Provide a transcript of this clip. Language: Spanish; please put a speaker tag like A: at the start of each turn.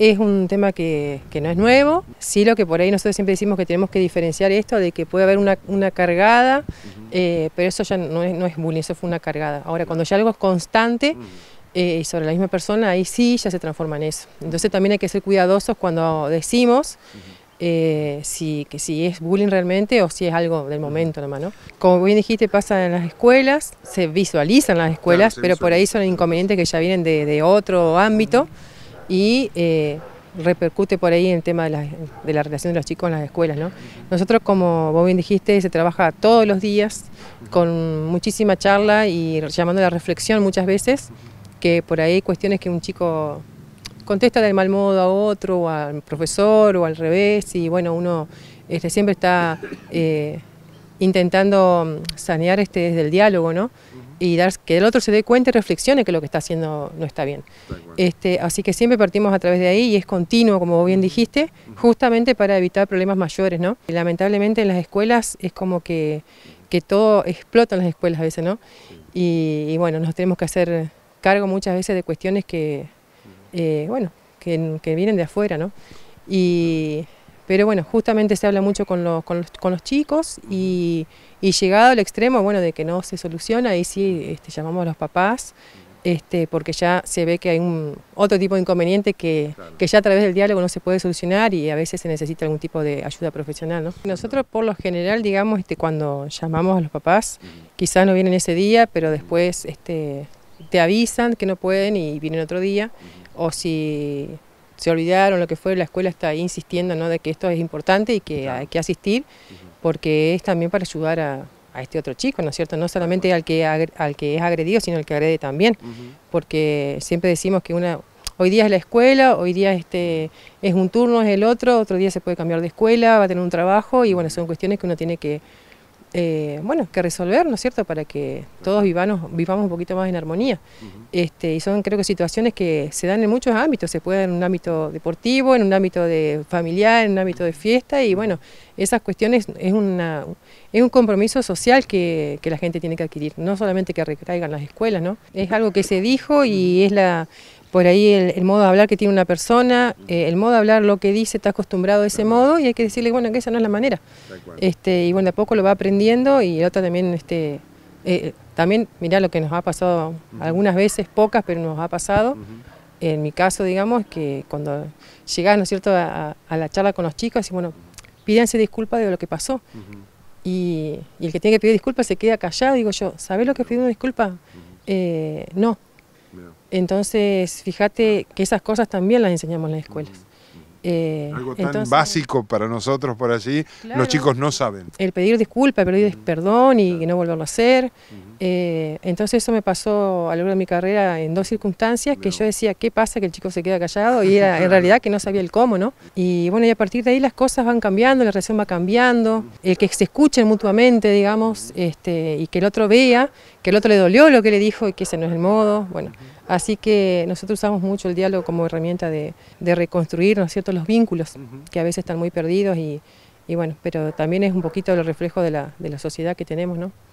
A: Es un tema que, que, no es nuevo, sí lo que por ahí nosotros siempre decimos que tenemos que diferenciar esto de que puede haber una, una cargada, eh, pero eso ya no es, no es bullying, eso fue una cargada. Ahora, cuando ya algo es constante eh, y sobre la misma persona, ahí sí ya se transforma en eso. Entonces también hay que ser cuidadosos cuando decimos... Eh, si, que si es bullying realmente o si es algo del momento nomás, ¿no? Como bien dijiste, pasa en las escuelas, se visualizan las escuelas, pero por ahí son inconvenientes que ya vienen de, de otro ámbito y eh, repercute por ahí en el tema de la, de la, relación de los chicos en las escuelas. ¿no? Nosotros, como vos bien dijiste, se trabaja todos los días con muchísima charla y llamando a la reflexión muchas veces, que por ahí hay cuestiones que un chico contesta de mal modo a otro, o al profesor, o al revés, y bueno, uno este, siempre está... Eh, intentando mm, sanear este desde el diálogo, ¿no? Y que el otro se dé cuenta y reflexione que lo que está haciendo no está bien. Este, así que siempre partimos a través de ahí y es continuo, como bien dijiste, justamente para evitar problemas mayores, ¿no? lamentablemente en las escuelas es como que, todo explota en las escuelas a veces, ¿no? Y, bueno, nos tenemos que hacer cargo muchas veces de cuestiones que, eh, bueno, que, vienen de afuera, ¿no? Y pero bueno, justamente se habla mucho con los, con los, con los chicos y, llegado al extremo, bueno, de que no se soluciona, ahí sí este, llamamos a los papás, este, porque ya se ve que hay un, otro tipo de inconveniente que, ya a través del diálogo no se puede solucionar y a veces se necesita algún tipo de ayuda profesional. ¿no? Nosotros por lo general, digamos, este, cuando llamamos a los papás, quizás no vienen ese día, pero después este, te avisan que no pueden y vienen otro día, o si se olvidaron, lo que fue, la escuela está insistiendo ¿no? de que esto es importante y que hay que asistir, porque es también para ayudar a, este otro chico, ¿no es cierto? No solamente al que, al que es agredido, sino al que agrede también, porque siempre decimos que una, hoy día es la escuela, hoy día este, es un turno, es el otro, otro día se puede cambiar de escuela, va a tener un trabajo, y bueno, son cuestiones que uno tiene que eh, bueno, que resolver, ¿no es cierto?, para que todos vivamos, vivamos un poquito más en armonía. este, y son creo que situaciones que se dan en muchos ámbitos, se puede en un ámbito deportivo, en un ámbito de familiar, en un ámbito de fiesta, y bueno, esas cuestiones es, una, es un compromiso social que, que la gente tiene que adquirir, no solamente que recaigan las escuelas, ¿no? Es algo que se dijo y es la por ahí el, modo de hablar que tiene una persona, eh, el modo de hablar, lo que dice, está acostumbrado a ese modo y hay que decirle, bueno, que esa no es la manera. Este, y bueno, de a poco lo va aprendiendo y el otro también, este, eh, también mirá lo que nos ha pasado algunas veces, pocas, pero nos ha pasado. En mi caso, digamos, que cuando llegás, ¿no es cierto?, a, la charla con los chicos, y bueno, pídanse disculpas de lo que pasó. y, el que tiene que pedir disculpas se queda callado. Digo yo, sabes lo que pido una disculpa? Eh, no. Entonces, fíjate que esas cosas también las enseñamos en las escuelas. Eh, Algo tan básico para nosotros por allí, los chicos no saben. El pedir disculpas, el pedir perdón y no volverlo a hacer. Eh, entonces eso me pasó a lo largo de mi carrera en dos circunstancias, que yo decía, ¿qué pasa que el chico se queda callado? Y era en realidad que no sabía el cómo, ¿no? Y bueno, y a partir de ahí las cosas van cambiando, la relación va cambiando, el que se escuchen mutuamente, digamos, este, y que el otro vea que el otro le dolió lo que le dijo y que ese no es el modo. Bueno, así que nosotros usamos mucho el diálogo como herramienta de, de reconstruir, ¿no es cierto?, los vínculos que a veces están muy perdidos y, y bueno, pero también es un poquito el reflejo de la, de la sociedad que tenemos, ¿no?